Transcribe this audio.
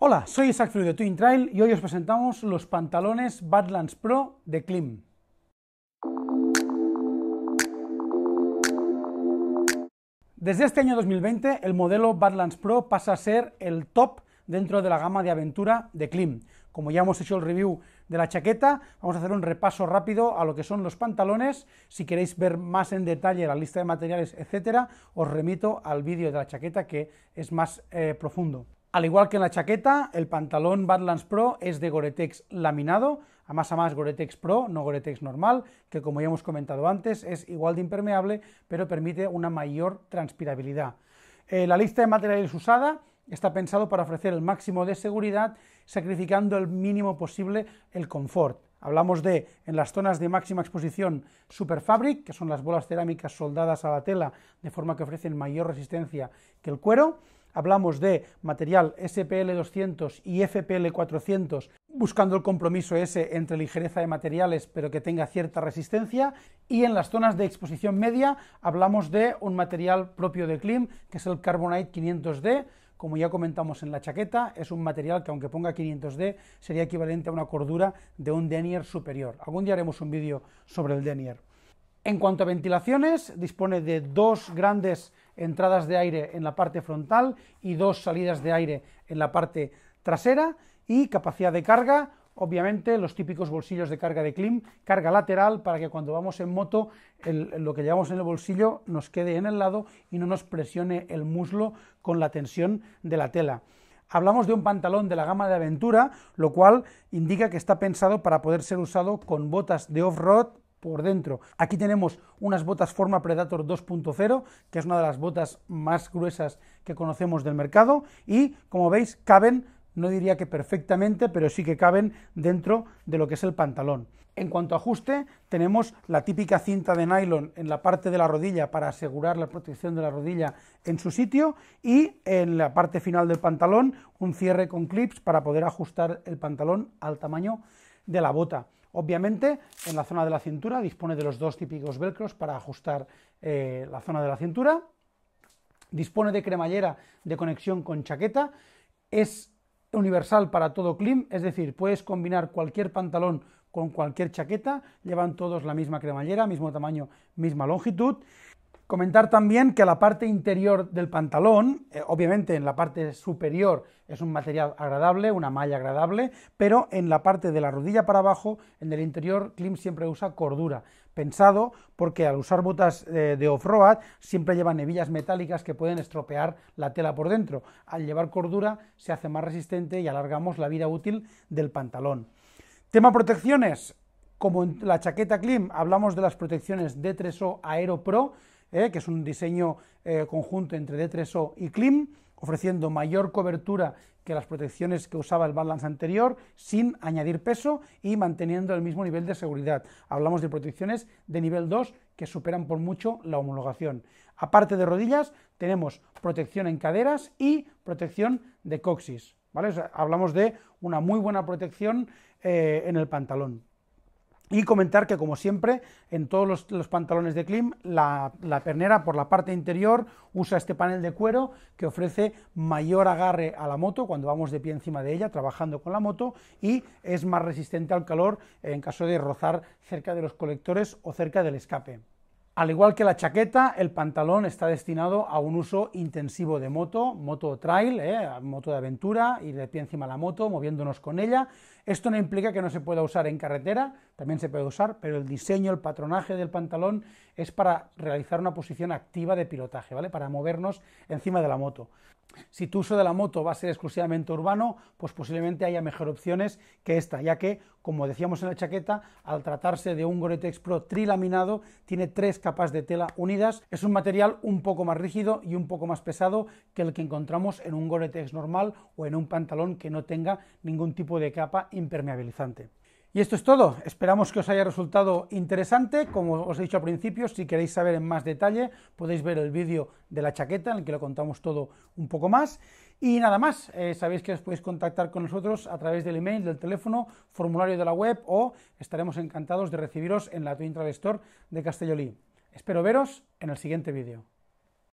Hola, soy Isaac Fru de Twin Trail y hoy os presentamos los pantalones Badlands Pro de Klim. Desde este año 2020, el modelo Badlands Pro pasa a ser el top dentro de la gama de aventura de Klim. Como ya hemos hecho el review de la chaqueta, vamos a hacer un repaso rápido a lo que son los pantalones. Si queréis ver más en detalle la lista de materiales, etcétera, os remito al vídeo de la chaqueta que es más eh, profundo. Al igual que en la chaqueta, el pantalón Badlands Pro es de Gore-Tex laminado, a más a más Gore-Tex Pro, no Gore-Tex normal, que como ya hemos comentado antes es igual de impermeable, pero permite una mayor transpirabilidad. Eh, la lista de materiales usada está pensado para ofrecer el máximo de seguridad, sacrificando el mínimo posible el confort. Hablamos de, en las zonas de máxima exposición, Superfabric, que son las bolas cerámicas soldadas a la tela de forma que ofrecen mayor resistencia que el cuero hablamos de material SPL200 y FPL400, buscando el compromiso ese entre ligereza de materiales pero que tenga cierta resistencia. Y en las zonas de exposición media hablamos de un material propio de Klim que es el Carbonite 500D. Como ya comentamos en la chaqueta, es un material que aunque ponga 500D sería equivalente a una cordura de un denier superior. Algún día haremos un vídeo sobre el denier. En cuanto a ventilaciones, dispone de dos grandes entradas de aire en la parte frontal y dos salidas de aire en la parte trasera y capacidad de carga, obviamente los típicos bolsillos de carga de Klim, carga lateral para que cuando vamos en moto lo que llevamos en el bolsillo nos quede en el lado y no nos presione el muslo con la tensión de la tela. Hablamos de un pantalón de la gama de aventura, lo cual indica que está pensado para poder ser usado con botas de off-road, por dentro. Aquí tenemos unas botas Forma Predator 2.0, que es una de las botas más gruesas que conocemos del mercado y como veis caben, no diría que perfectamente, pero sí que caben dentro de lo que es el pantalón. En cuanto a ajuste, tenemos la típica cinta de nylon en la parte de la rodilla para asegurar la protección de la rodilla en su sitio y en la parte final del pantalón un cierre con clips para poder ajustar el pantalón al tamaño de la bota. Obviamente, en la zona de la cintura dispone de los dos típicos velcros para ajustar eh, la zona de la cintura. Dispone de cremallera de conexión con chaqueta. Es universal para todo clim, es decir, puedes combinar cualquier pantalón con cualquier chaqueta, llevan todos la misma cremallera, mismo tamaño, misma longitud. Comentar también que la parte interior del pantalón, eh, obviamente en la parte superior es un material agradable, una malla agradable, pero en la parte de la rodilla para abajo, en el interior, Klim siempre usa cordura, pensado porque al usar botas eh, de off-road siempre llevan hebillas metálicas que pueden estropear la tela por dentro. Al llevar cordura se hace más resistente y alargamos la vida útil del pantalón. Tema protecciones. Como en la chaqueta Klim hablamos de las protecciones D3O Aero Pro, ¿eh? que es un diseño eh, conjunto entre D3O y Klim, ofreciendo mayor cobertura que las protecciones que usaba el Balance anterior, sin añadir peso y manteniendo el mismo nivel de seguridad. Hablamos de protecciones de nivel 2 que superan por mucho la homologación. Aparte de rodillas, tenemos protección en caderas y protección de coxis. hablamos de una muy buena protección eh, en el pantalón. Y comentar que, como siempre, en todos los, pantalones de Klim, la, pernera por la parte interior usa este panel de cuero que ofrece mayor agarre a la moto cuando vamos de pie encima de ella, trabajando con la moto, y es más resistente al calor en caso de rozar cerca de los colectores o cerca del escape. Al igual que la chaqueta, el pantalón está destinado a un uso intensivo de moto, moto trail, eh, moto de aventura, ir de pie encima de la moto, moviéndonos con ella. Esto no implica que no se pueda usar en carretera, también se puede usar, pero el diseño, el patronaje del pantalón es para realizar una posición activa de pilotaje, ¿vale? Para movernos encima de la moto. Si tu uso de la moto va a ser exclusivamente urbano, pues posiblemente haya mejor opciones que esta, ya que, como decíamos en la chaqueta, al tratarse de un Gore-Tex Pro trilaminado, tiene tres capas de tela unidas. Es un material un poco más rígido y un poco más pesado que el que encontramos en un Gore-Tex normal o en un pantalón que no tenga ningún tipo de capa impermeabilizante. Y esto es todo. Esperamos que os haya resultado interesante. Como os he dicho al principio, si queréis saber en más detalle, podéis ver el vídeo de la chaqueta en el que lo contamos todo un poco más. Y nada más, eh, sabéis que os podéis contactar con nosotros a través del email, del teléfono, formulario de la web o estaremos encantados de recibiros en la Twin Travel Store de Castellolí. Espero veros en el siguiente vídeo.